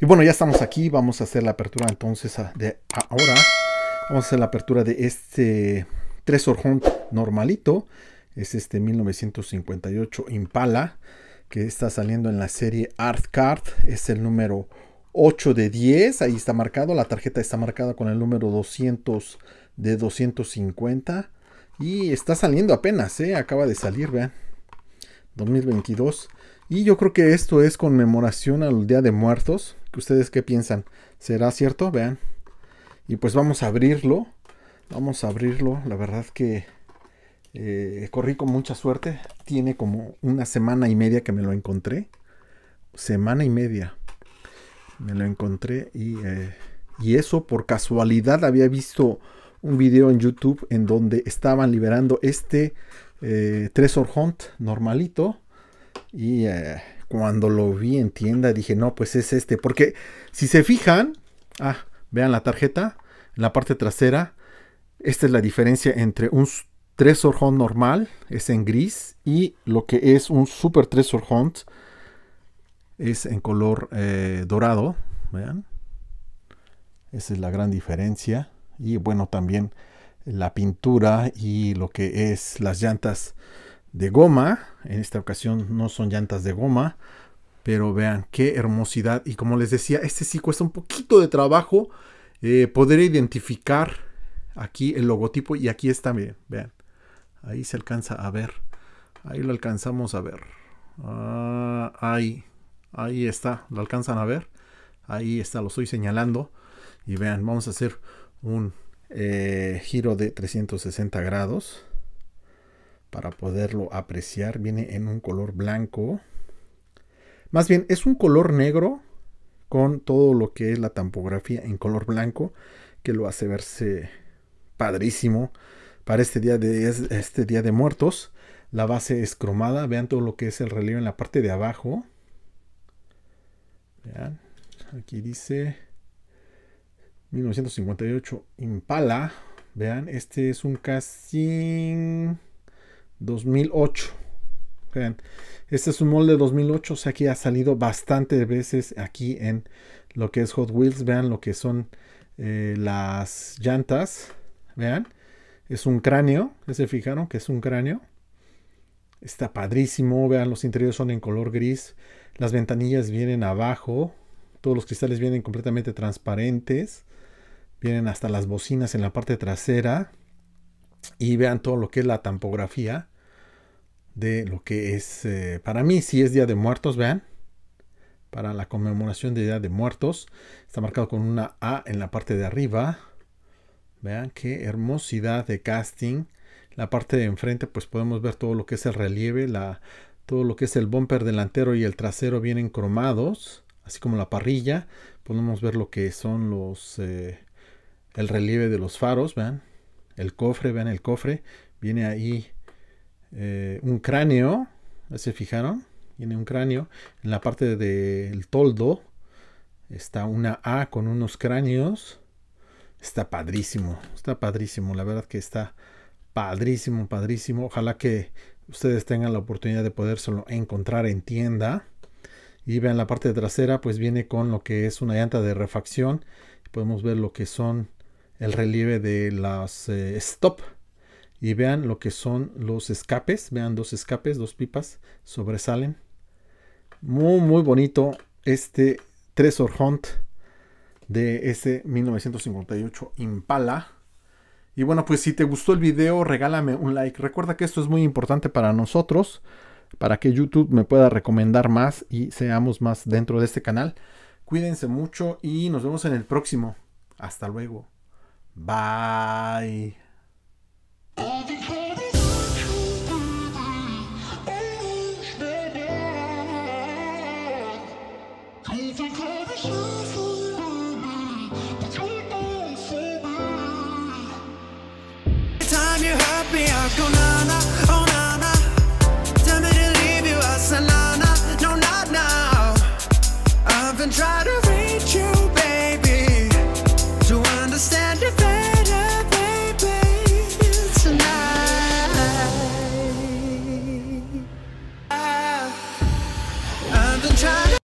Y bueno, ya estamos aquí. Vamos a hacer la apertura entonces de ahora. Vamos a hacer la apertura de este Tresor Hunt normalito. Es este 1958 Impala que está saliendo en la serie Art Card. Es el número 8 de 10. Ahí está marcado. La tarjeta está marcada con el número 200 de 250. Y está saliendo apenas, ¿eh? Acaba de salir, vean. 2022. Y yo creo que esto es conmemoración al Día de Muertos. ¿Ustedes qué piensan? ¿Será cierto? Vean. Y pues vamos a abrirlo. Vamos a abrirlo. La verdad que eh, corrí con mucha suerte. Tiene como una semana y media que me lo encontré. Semana y media. Me lo encontré y, eh, eso por casualidad había visto un video en YouTube en donde estaban liberando este eh, Hunt normalito. Y eh, cuando lo vi en tienda dije, no, pues es este. Porque si se fijan, ah, vean la tarjeta, en la parte trasera, esta es la diferencia entre un Tresor Hunt normal, es en gris, y lo que es un Super Tresor Hunt es en color eh, dorado. Vean, esa es la gran diferencia. Y bueno, también la pintura y lo que es las llantas de goma. En esta ocasión no son llantas de goma. Pero vean qué hermosidad. Y como les decía, este sí cuesta un poquito de trabajo eh, poder identificar aquí el logotipo. Y aquí está, miren, vean. Ahí se alcanza a ver. Ahí lo alcanzamos a ver. Ah, ahí. Ahí está. ¿Lo alcanzan a ver? Ahí está, lo estoy señalando. Y vean, vamos a hacer un eh, giro de 360 grados para poderlo apreciar. Viene en un color blanco. Más bien, es un color negro con todo lo que es la tampografía en color blanco, que lo hace verse padrísimo para este día de, este día de muertos. La base es cromada. Vean todo lo que es el relieve en la parte de abajo. Vean, aquí dice 1958 Impala. Vean, este es un casting 2008. Vean, este es un molde 2008, o sea que ha salido bastantes veces aquí en lo que es Hot Wheels. Vean lo que son eh, las llantas. Vean, es un cráneo. ¿Se fijaron que es un cráneo? Está padrísimo. Vean, los interiores son en color gris. Las ventanillas vienen abajo. Todos los cristales vienen completamente transparentes. Vienen hasta las bocinas en la parte trasera. Y vean todo lo que es la tampografía de lo que es, eh, para mí si es Día de Muertos, vean, para la conmemoración de Día de Muertos, está marcado con una A en la parte de arriba, vean qué hermosidad de casting, la parte de enfrente pues podemos ver todo lo que es el relieve, la, todo lo que es el bumper delantero y el trasero vienen cromados, así como la parrilla, podemos ver lo que son los, eh, el relieve de los faros, vean, el cofre, vean el cofre, viene ahí eh, un cráneo, ¿se fijaron? Tiene un cráneo. En la parte del toldo está una A con unos cráneos. Está padrísimo, está padrísimo, la verdad que está padrísimo, padrísimo. Ojalá que ustedes tengan la oportunidad de solo encontrar en tienda. Y vean la parte trasera, pues viene con lo que es una llanta de refacción. Podemos ver lo que son el relieve de las eh, stop y vean lo que son los escapes. Vean dos escapes, dos pipas sobresalen. Muy, muy bonito este Tresor Hunt de ese 1958 Impala. Y bueno, pues si te gustó el video, regálame un like. Recuerda que esto es muy importante para nosotros, para que YouTube me pueda recomendar más y seamos más dentro de este canal. Cuídense mucho y nos vemos en el próximo. Hasta luego. Bye. time you hurt me, I go na na.